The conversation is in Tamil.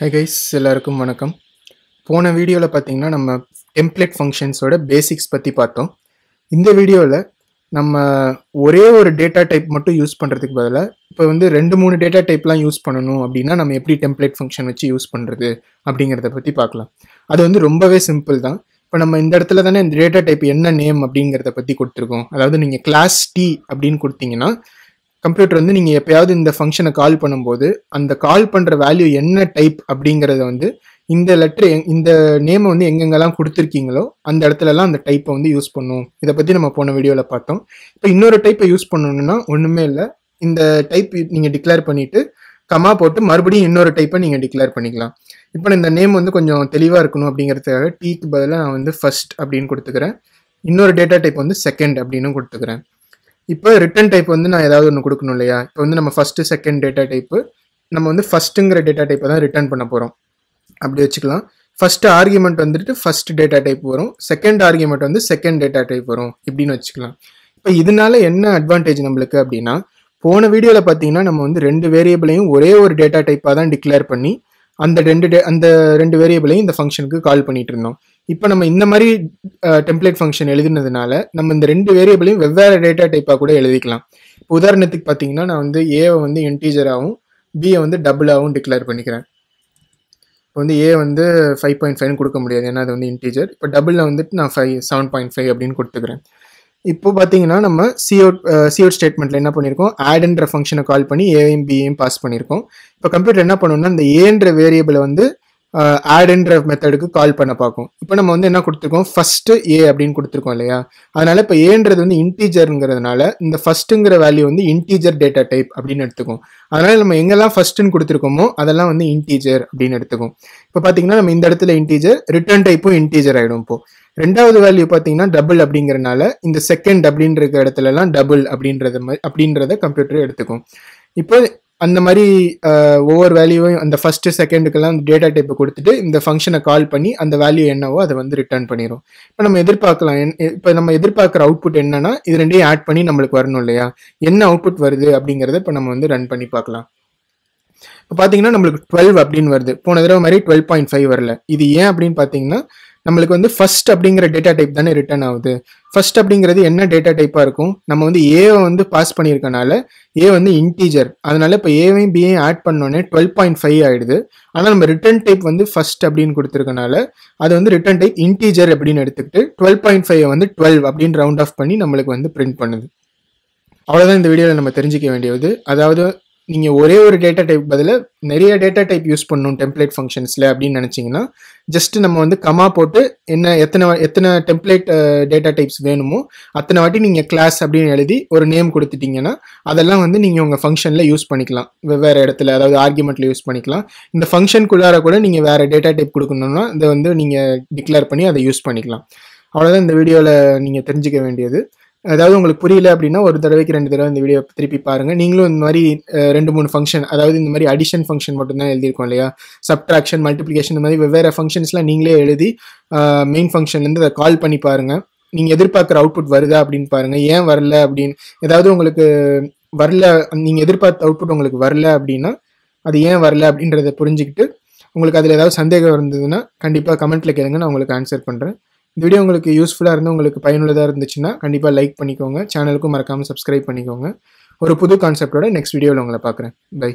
ஹே கைஸ் எல்லாருக்கும் வணக்கம் போன வீடியோவில் பார்த்தீங்கன்னா நம்ம டெம்ப்ளேட் ஃபங்க்ஷன்ஸோட பேசிக்ஸ் பற்றி பார்த்தோம் இந்த வீடியோவில் நம்ம ஒரே ஒரு டேட்டா டைப் மட்டும் யூஸ் பண்ணுறதுக்கு பதிலாக இப்போ வந்து ரெண்டு மூணு டேட்டா டைப்லாம் யூஸ் பண்ணணும் அப்படின்னா நம்ம எப்படி டெம்ப்ளேட் ஃபங்க்ஷன் வச்சு யூஸ் பண்ணுறது அப்படிங்கிறத பற்றி பார்க்கலாம் அது வந்து ரொம்பவே சிம்பிள் தான் இப்போ நம்ம இந்த இடத்துல தானே இந்த டேட்டா டைப் என்ன நேம் அப்படிங்கிறத பற்றி கொடுத்துருக்கோம் அதாவது நீங்கள் கிளாஸ் டி அப்படின்னு கொடுத்தீங்கன்னா கம்ப்யூட்டர் வந்து நீங்கள் எப்பயாவது இந்த ஃபங்க்ஷனை கால் பண்ணும்போது அந்த கால் பண்ணுற வேல்யூ என்ன டைப் அப்படிங்கிறத வந்து இந்த லெட்டர் இந்த நேமை வந்து எங்கெங்கெல்லாம் கொடுத்துருக்கீங்களோ அந்த இடத்துலலாம் அந்த டைப்பை வந்து யூஸ் பண்ணுவோம் இதை பற்றி நம்ம போன வீடியோவில் பார்த்தோம் இப்போ இன்னொரு டைப்பை யூஸ் பண்ணணும்னா ஒன்றுமே இல்லை இந்த டைப் நீங்கள் டிக்ளேர் பண்ணிவிட்டு கமா போட்டு மறுபடியும் இன்னொரு டைப்பை நீங்கள் டிக்ளேர் பண்ணிக்கலாம் இப்போ இந்த நேம் வந்து கொஞ்சம் தெளிவாக இருக்கணும் அப்படிங்கிறதுக்காக டீக்கு பதிலாக நான் வந்து ஃபர்ஸ்ட் அப்படின்னு கொடுத்துக்கிறேன் இன்னொரு டேட்டா டைப் வந்து செகண்ட் அப்படின்னு கொடுத்துக்கிறேன் இப்போ ரிட்டன் டைப் வந்து நான் ஏதாவது ஒன்று கொடுக்கணும் இல்லையா இப்போ வந்து நம்ம ஃபஸ்ட்டு செகண்ட் டேட்டா டைப்பு நம்ம வந்து ஃபஸ்ட்டுங்கிற டேட்டா டைப்பை தான் ரிட்டர்ன் பண்ண போகிறோம் அப்படி வச்சுக்கலாம் ஃபஸ்ட்டு ஆர்கியூமெண்ட் வந்துட்டு ஃபஸ்ட் டேட்டா டைப் வரும் செகண்ட் ஆர்கியூமெண்ட் வந்து செகண்ட் டேட்டா டைப் வரும் இப்படின்னு வச்சுக்கலாம் இப்போ இதனால என்ன அட்வான்டேஜ் நம்மளுக்கு அப்படின்னா போன வீடியோவில் பார்த்தீங்கன்னா நம்ம வந்து ரெண்டு வேரியபிளையும் ஒரே ஒரு டேட்டா டைப்பாக தான் டிக்ளேர் பண்ணி அந்த ரெண்டு டே அந்த ரெண்டு வேரியபிளையும் இந்த ஃபங்க்ஷனுக்கு கால் பண்ணிட்டு இருந்தோம் இப்போ நம்ம இந்த மாதிரி டெம்ப்ளேட் ஃபங்க்ஷன் எழுதினதுனால நம்ம இந்த ரெண்டு வேரியபிளையும் வெவ்வேறு டேட்டா டைப்பாக கூட எழுதிக்கலாம் இப்போ உதாரணத்துக்கு பார்த்தீங்கன்னா நான் வந்து ஏவை வந்து இன்டீஜராகவும் பியை வந்து டபுளாகவும் டிக்ளேர் பண்ணிக்கிறேன் இப்போ வந்து ஏ வந்து ஃபைவ் பாயிண்ட் ஃபைவ்னு கொடுக்க முடியாது ஏன்னா அது வந்து இன்டீஜர் இப்போ டபுளில் வந்துட்டு நான் ஃபைவ் செவன் பாயிண்ட் ஃபைவ் அப்படின்னு கொடுத்துக்கிறேன் இப்போ பார்த்தீங்கன்னா நம்ம சிஓட் சிஓட் ஸ்டேட்மெண்ட்டில் என்ன பண்ணியிருக்கோம் ஆட்ன்ற ஃபங்க்ஷனை கால் பண்ணி ஏஎம் பிஏயும் பாஸ் பண்ணியிருக்கோம் இப்போ கம்ப்யூட்டர் என்ன பண்ணணும்னா இந்த ஏன்ற வேரியபிளை வந்து ஆடுன்ற மெத்தடுக்கு கால் பண்ண பார்க்கும் இப்போ நம்ம வந்து என்ன கொடுத்துருக்கோம் ஃபஸ்ட்டு ஏ அப்படின்னு கொடுத்துருக்கோம் இல்லையா அதனால இப்போ ஏன்றது வந்து இன்டீஜருங்கிறதுனால இந்த ஃபஸ்ட்டுங்கிற வேல்யூ வந்து இன்டீஜர் டேட்டா டைப் அப்படின்னு எடுத்துக்கும் அதனால நம்ம எங்கெல்லாம் ஃபஸ்ட்டுன்னு கொடுத்துருக்கோமோ அதெல்லாம் வந்து இன்டீஜர் அப்படின்னு எடுத்துக்கும் இப்போ பார்த்தீங்கன்னா நம்ம இந்த இடத்துல இன்டீஜர் ரிட்டர்ன் டைப்பும் இன்டீஜர் ஆகிடும் இப்போ ரெண்டாவது வேல்யூ பார்த்தீங்கன்னா டபுள் அப்படிங்கிறனால இந்த செகண்ட் அப்படின்ற இடத்துலலாம் டபுள் அப்படின்றது அப்படின்றத கம்ப்யூட்டர் எடுத்துக்கும் இப்போ அந்த மாதிரி ஒவ்வொரு வேல்யூவையும் அந்த ஃபஸ்ட்டு செகண்டுக்கெல்லாம் டேட்டா டைப்பை கொடுத்துட்டு இந்த ஃபங்க்ஷனை கால் பண்ணி அந்த வேல்யூ என்னவோ அதை வந்து ரிட்டர்ன் பண்ணிடும் இப்போ நம்ம எதிர்பார்க்கலாம் இப்போ நம்ம எதிர்பார்க்குற அவுட்புட் என்னன்னா இது ரெண்டையும் ஆட் பண்ணி நம்மளுக்கு வரணும் இல்லையா என்ன அவுட்புட் வருது அப்படிங்கிறத இப்போ நம்ம வந்து ரன் பண்ணி பார்க்கலாம் இப்போ பார்த்தீங்கன்னா நம்மளுக்கு டுவெல் அப்படின்னு வருது போன தடவை மாதிரி டுவெல் பாயிண்ட் ஃபைவ் வரல இது ஏன் அப்படின்னு பார்த்தீங்கன்னா நம்மளுக்கு வந்து ஃபர்ஸ்ட் அப்படிங்கிற டேட்டா டைப் தானே ரிட்டர்ன் ஆகுது ஃபர்ஸ்ட் அப்படிங்கிறது என்ன டேட்டா டைப்பாக இருக்கும் நம்ம வந்து ஏவை வந்து பாஸ் பண்ணியிருக்கனால ஏ வந்து இன்டீஜர் அதனால இப்போ ஏவையும் பிஏ ஆட் பண்ணோன்னே டுவெல் பாயிண்ட் ஃபைவ் ஆகிடுது ஆனால் நம்ம ரிட்டர்ன் டைப் வந்து ஃபர்ஸ்ட் அப்படின்னு கொடுத்துருக்கனால அது வந்து ரிட்டர்ன் டைப் இன்டீஜர் அப்படின்னு எடுத்துக்கிட்டு டுவெல் பாயிண்ட் ஃபைவ் வந்து டுவெல் அப்படின்னு ரவுண்ட் ஆஃப் பண்ணி நம்மளுக்கு வந்து பிரிண்ட் பண்ணுது அவ்வளோதான் இந்த வீடியோவில் நம்ம தெரிஞ்சிக்க வேண்டியது அதாவது நீங்கள் ஒரே ஒரு டேட்டா டைப் பதில் நிறைய டேட்டா டைப் யூஸ் பண்ணணும் டெம்ப்ளேட் ஃபங்க்ஷன்ஸில் அப்படின்னு நினச்சிங்கன்னா ஜஸ்ட் நம்ம வந்து கமா போட்டு என்ன எத்தனை எத்தனை டெம்ப்ளேட் டேட்டா டைப்ஸ் வேணுமோ அத்தனை வாட்டி நீங்கள் கிளாஸ் அப்படின்னு எழுதி ஒரு நேம் கொடுத்துட்டிங்கன்னா அதெல்லாம் வந்து நீங்கள் உங்கள் ஃபங்க்ஷனில் யூஸ் பண்ணிக்கலாம் வெவ்வேறு இடத்துல அதாவது ஆர்குமெண்ட்டில் யூஸ் பண்ணிக்கலாம் இந்த ஃபங்க்ஷனுக்குள்ளார கூட நீங்கள் வேறு டேட்டா டைப் கொடுக்கணும்னா இதை வந்து நீங்கள் டிக்ளேர் பண்ணி அதை யூஸ் பண்ணிக்கலாம் அவ்வளோதான் இந்த வீடியோவில் நீங்கள் தெரிஞ்சுக்க வேண்டியது அதாவது உங்களுக்கு புரியல அப்படின்னா ஒரு தடவைக்கு ரெண்டு தடவை இந்த வீடியோ திருப்பி பாருங்கள் நீங்களும் இந்த மாதிரி ரெண்டு மூணு ஃபங்க்ஷன் அதாவது இந்த மாதிரி அடிஷன் ஃபங்க்ஷன் மட்டும்தான் எழுதியிருக்கோம் இல்லையா சப்ட்ராக்ஷன் மல்டிப்ளிகேஷன் இந்த மாதிரி வெவ்வேறு ஃபங்க்ஷன்ஸ்லாம் நீங்களே எழுதி மெயின் ஃபங்க்ஷன்லேருந்து அதை கால் பண்ணி பாருங்கள் நீங்கள் எதிர்பார்க்குற அவுட்புட் வருதா அப்படின்னு பாருங்கள் ஏன் வரல அப்படின்னு ஏதாவது உங்களுக்கு வரல நீங்கள் எதிர்பார்த்த அவுட்புட் உங்களுக்கு வரல அப்படின்னா அது ஏன் வரல அப்படின்றத புரிஞ்சுக்கிட்டு உங்களுக்கு அதில் ஏதாவது சந்தேகம் இருந்ததுன்னா கண்டிப்பாக கமெண்ட்டில் கேளுங்க நான் உங்களுக்கு ஆன்சர் பண்ணுறேன் இந்த வீடியோ உங்களுக்கு யூஸ்ஃபுல்லாக இருந்து உங்களுக்கு பயனுள்ளதாக இருந்துச்சுன்னா கண்டிப்பாக லைக் பண்ணிக்கோங்க சேனலுக்கும் மறக்காமல் சப்ஸ்கிரைப் பண்ணிக்கோங்க ஒரு புது கான்செப்டோட நெக்ஸ்ட் வீடியோவில் உங்களை பார்க்குறேன் பை